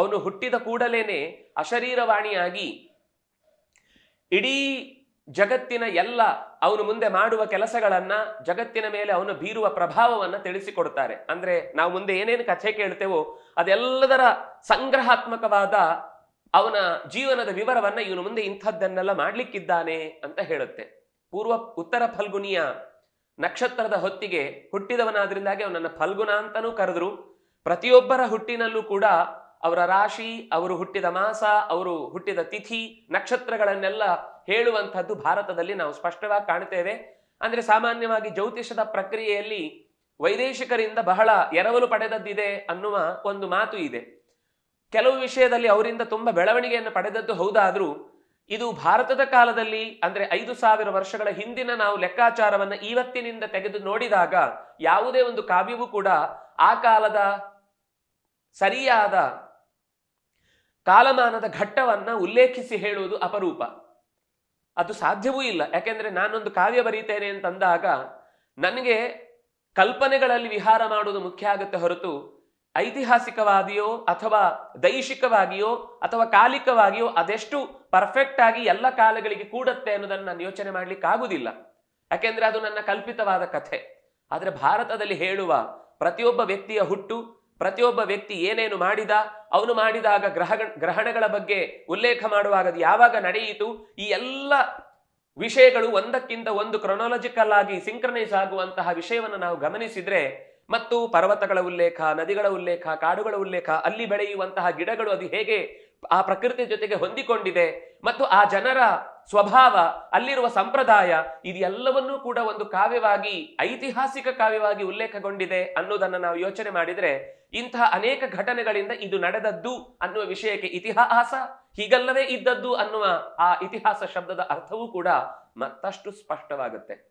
ಅವನು ಹುಟ್ಟಿದ ಕೂಡಲೇನೆ ಅಶರೀರವಾಣಿಯಾಗಿ ಇಡೀ ಜಗತ್ತಿನ ಎಲ್ಲ ಅವನು ಮುಂದೆ ಮಾಡುವ ಕೆಲಸಗಳನ್ನ ಜಗತ್ತಿನ ಮೇಲೆ ಅವನು ಬೀರುವ ಪ್ರಭಾವವನ್ನ ತಿಳಿಸಿಕೊಡ್ತಾರೆ ಅಂದ್ರೆ ನಾವು ಮುಂದೆ ಏನೇನು ಕಥೆ ಕೇಳ್ತೇವೋ ಅದೆಲ್ಲದರ ಸಂಗ್ರಹಾತ್ಮಕವಾದ ಅವನ ಜೀವನದ ವಿವರವನ್ನ ಇವನು ಮುಂದೆ ಇಂಥದ್ದನ್ನೆಲ್ಲ ಮಾಡ್ಲಿಕ್ಕಿದ್ದಾನೆ ಅಂತ ಹೇಳುತ್ತೆ ಪೂರ್ವ ಉತ್ತರ ಫಲ್ಗುನಿಯ ನಕ್ಷತ್ರದ ಹೊತ್ತಿಗೆ ಹುಟ್ಟಿದವನಾದ್ರಿಂದಾಗಿ ಅವನನ್ನು ಫಲ್ಗುಣ ಅಂತನೂ ಕರೆದ್ರು ಪ್ರತಿಯೊಬ್ಬರ ಹುಟ್ಟಿನಲ್ಲೂ ಕೂಡ ಅವರ ರಾಶಿ ಅವರು ಹುಟ್ಟಿದ ಮಾಸ ಅವರು ಹುಟ್ಟಿದ ತಿಥಿ ನಕ್ಷತ್ರಗಳನ್ನೆಲ್ಲ ಹೇಳುವಂಥದ್ದು ಭಾರತದಲ್ಲಿ ನಾವು ಸ್ಪಷ್ಟವಾಗಿ ಕಾಣುತ್ತೇವೆ ಅಂದರೆ ಸಾಮಾನ್ಯವಾಗಿ ಜ್ಯೋತಿಷದ ಪ್ರಕ್ರಿಯೆಯಲ್ಲಿ ವೈದೇಶಿಕರಿಂದ ಬಹಳ ಎರವಲು ಪಡೆದದ್ದಿದೆ ಅನ್ನುವ ಒಂದು ಮಾತು ಇದೆ ಕೆಲವು ವಿಷಯದಲ್ಲಿ ಅವರಿಂದ ತುಂಬ ಬೆಳವಣಿಗೆಯನ್ನು ಪಡೆದದ್ದು ಹೌದಾದರೂ ಇದು ಭಾರತದ ಕಾಲದಲ್ಲಿ ಅಂದರೆ ಐದು ಸಾವಿರ ವರ್ಷಗಳ ಹಿಂದಿನ ನಾವು ಲೆಕ್ಕಾಚಾರವನ್ನು ಇವತ್ತಿನಿಂದ ತೆಗೆದು ನೋಡಿದಾಗ ಯಾವುದೇ ಒಂದು ಕಾವ್ಯವೂ ಕೂಡ ಆ ಕಾಲದ ಸರಿಯಾದ ಕಾಲಮಾನದ ಘಟ್ಟವನ್ನ ಉಲ್ಲೇಖಿಸಿ ಹೇಳುವುದು ಅಪರೂಪ ಅದು ಸಾಧ್ಯವೂ ಇಲ್ಲ ಯಾಕೆಂದ್ರೆ ನಾನೊಂದು ಕಾವ್ಯ ಬರೀತೇನೆ ಅಂತಂದಾಗ ನನಗೆ ಕಲ್ಪನೆಗಳಲ್ಲಿ ವಿಹಾರ ಮಾಡುವುದು ಮುಖ್ಯ ಆಗುತ್ತೆ ಹೊರತು ಐತಿಹಾಸಿಕವಾಗಿಯೋ ಅಥವಾ ದೈಶಿಕವಾಗಿಯೋ ಅಥವಾ ಕಾಲಿಕವಾಗಿಯೋ ಅದೆಷ್ಟು ಪರ್ಫೆಕ್ಟ್ ಆಗಿ ಎಲ್ಲ ಕಾಲಗಳಿಗೆ ಕೂಡತ್ತೆ ಅನ್ನೋದನ್ನು ನಾನು ಯೋಚನೆ ಮಾಡಲಿಕ್ಕೆ ಮಾಡ್ಲಿಕ್ಕಾಗುವುದಿಲ್ಲ ಯಾಕೆಂದ್ರೆ ಅದು ನನ್ನ ಕಲ್ಪಿತವಾದ ಕಥೆ ಆದರೆ ಭಾರತದಲ್ಲಿ ಹೇಳುವ ಪ್ರತಿಯೊಬ್ಬ ವ್ಯಕ್ತಿಯ ಹುಟ್ಟು ಪ್ರತಿಯೊಬ್ಬ ವ್ಯಕ್ತಿ ಏನೇನು ಮಾಡಿದ ಅವನು ಮಾಡಿದಾಗ ಗ್ರಹ ಗ್ರಹಣಗಳ ಬಗ್ಗೆ ಉಲ್ಲೇಖ ಮಾಡುವಾಗ ಯಾವಾಗ ನಡೆಯಿತು ಈ ಎಲ್ಲ ವಿಷಯಗಳು ಒಂದಕ್ಕಿಂತ ಒಂದು ಕ್ರೊನಾಲಜಿಕಲ್ ಆಗಿ ಸಿಂಕ್ರನೈಸ್ ಆಗುವಂತಹ ವಿಷಯವನ್ನು ನಾವು ಗಮನಿಸಿದ್ರೆ ಮತ್ತು ಪರ್ವತಗಳ ಉಲ್ಲೇಖ ನದಿಗಳ ಉಲ್ಲೇಖ ಕಾಡುಗಳ ಉಲ್ಲೇಖ ಅಲ್ಲಿ ಬೆಳೆಯುವಂತಹ ಗಿಡಗಳು ಅದು ಹೇಗೆ ಆ ಪ್ರಕೃತಿ ಜೊತೆಗೆ ಹೊಂದಿಕೊಂಡಿದೆ ಮತ್ತು ಆ ಜನರ ಸ್ವಭಾವ ಅಲ್ಲಿರುವ ಸಂಪ್ರದಾಯ ಇದೆಲ್ಲವನ್ನೂ ಕೂಡ ಒಂದು ಕಾವ್ಯವಾಗಿ ಐತಿಹಾಸಿಕ ಕಾವ್ಯವಾಗಿ ಉಲ್ಲೇಖಗೊಂಡಿದೆ ಅನ್ನೋದನ್ನು ನಾವು ಯೋಚನೆ ಮಾಡಿದರೆ ಇಂತಹ ಅನೇಕ ಘಟನೆಗಳಿಂದ ಇದು ನಡೆದದ್ದು ಅನ್ನುವ ವಿಷಯಕ್ಕೆ ಇತಿಹಾಸ ಹೀಗಲ್ಲದೆ ಇದ್ದದ್ದು ಅನ್ನುವ ಆ ಇತಿಹಾಸ ಶಬ್ದದ ಅರ್ಥವೂ ಕೂಡ ಮತ್ತಷ್ಟು ಸ್ಪಷ್ಟವಾಗುತ್ತೆ